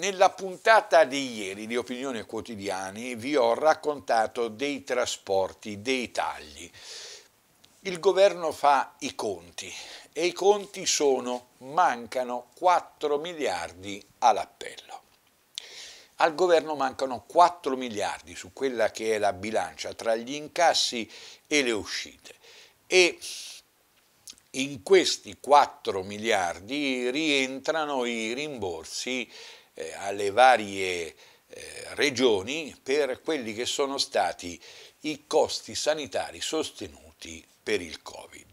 Nella puntata di ieri di Opinione Quotidiani vi ho raccontato dei trasporti, dei tagli. Il governo fa i conti e i conti sono mancano 4 miliardi all'appello. Al governo mancano 4 miliardi su quella che è la bilancia tra gli incassi e le uscite e in questi 4 miliardi rientrano i rimborsi eh, alle varie eh, regioni per quelli che sono stati i costi sanitari sostenuti per il Covid.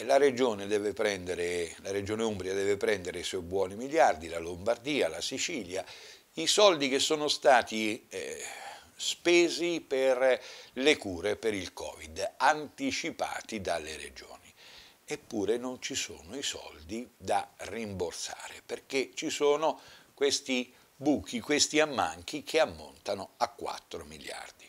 La regione, deve prendere, la regione Umbria deve prendere i suoi buoni miliardi, la Lombardia, la Sicilia, i soldi che sono stati eh, spesi per le cure per il Covid, anticipati dalle regioni. Eppure non ci sono i soldi da rimborsare, perché ci sono questi buchi, questi ammanchi che ammontano a 4 miliardi.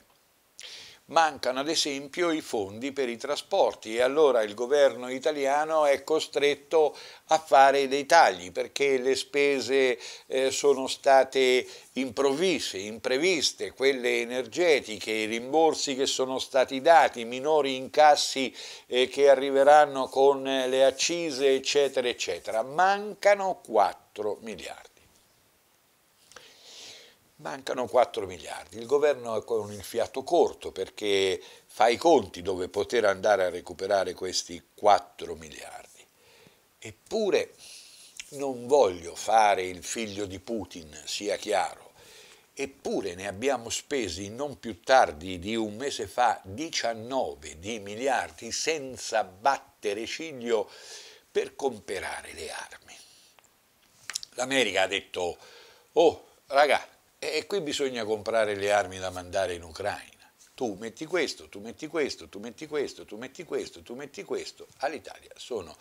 Mancano ad esempio i fondi per i trasporti e allora il governo italiano è costretto a fare dei tagli perché le spese eh, sono state improvvise, impreviste, quelle energetiche, i rimborsi che sono stati dati, i minori incassi eh, che arriveranno con le accise, eccetera, eccetera. Mancano 4 miliardi. Mancano 4 miliardi. Il governo è con il fiato corto perché fa i conti dove poter andare a recuperare questi 4 miliardi. Eppure non voglio fare il figlio di Putin, sia chiaro. Eppure ne abbiamo spesi non più tardi di un mese fa 19 di miliardi senza battere ciglio per comprare le armi. L'America ha detto, oh ragazzi, e qui bisogna comprare le armi da mandare in Ucraina. Tu metti questo, tu metti questo, tu metti questo, tu metti questo, tu metti questo. All'Italia sono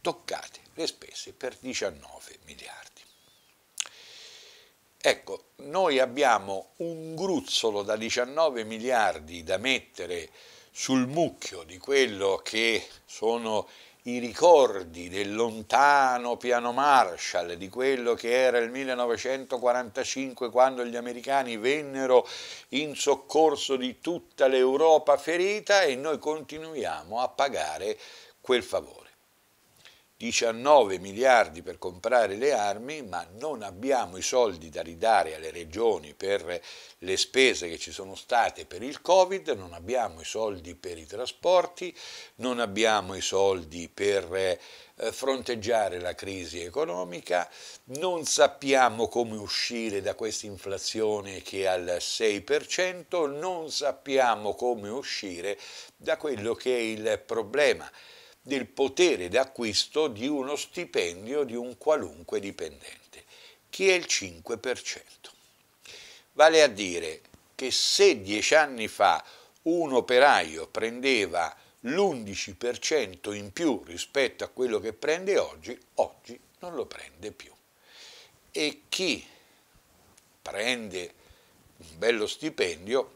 toccate le spese per 19 miliardi. Ecco, noi abbiamo un gruzzolo da 19 miliardi da mettere sul mucchio di quello che sono i ricordi del lontano piano Marshall, di quello che era il 1945 quando gli americani vennero in soccorso di tutta l'Europa ferita e noi continuiamo a pagare quel favore. 19 miliardi per comprare le armi, ma non abbiamo i soldi da ridare alle regioni per le spese che ci sono state per il Covid, non abbiamo i soldi per i trasporti, non abbiamo i soldi per eh, fronteggiare la crisi economica, non sappiamo come uscire da questa inflazione che è al 6%, non sappiamo come uscire da quello che è il problema del potere d'acquisto di uno stipendio di un qualunque dipendente, che è il 5%. Vale a dire che se dieci anni fa un operaio prendeva l'11% in più rispetto a quello che prende oggi, oggi non lo prende più. E chi prende un bello stipendio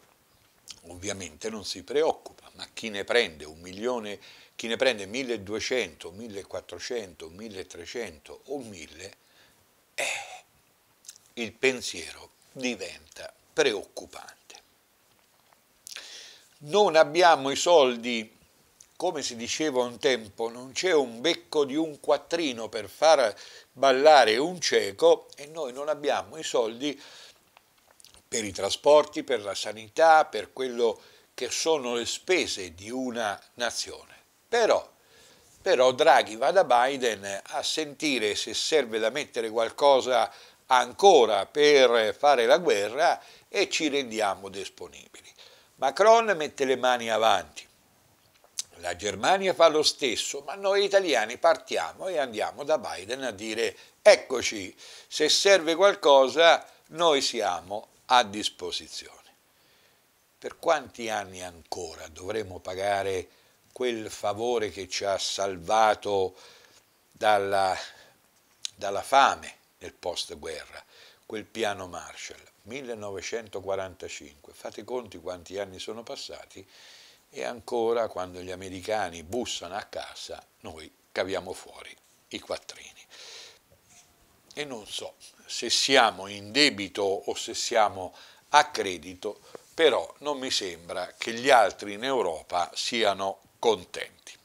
ovviamente non si preoccupa ma chi ne prende un milione, chi ne prende 1200, 1400, 1300 o 1000, eh, il pensiero diventa preoccupante. Non abbiamo i soldi, come si diceva un tempo, non c'è un becco di un quattrino per far ballare un cieco e noi non abbiamo i soldi per i trasporti, per la sanità, per quello che sono le spese di una nazione. Però, però Draghi va da Biden a sentire se serve da mettere qualcosa ancora per fare la guerra e ci rendiamo disponibili. Macron mette le mani avanti. La Germania fa lo stesso, ma noi italiani partiamo e andiamo da Biden a dire eccoci, se serve qualcosa noi siamo a disposizione per quanti anni ancora dovremo pagare quel favore che ci ha salvato dalla, dalla fame nel post-guerra, quel piano Marshall? 1945, fate conti quanti anni sono passati e ancora quando gli americani bussano a casa noi caviamo fuori i quattrini. E non so se siamo in debito o se siamo a credito però non mi sembra che gli altri in Europa siano contenti.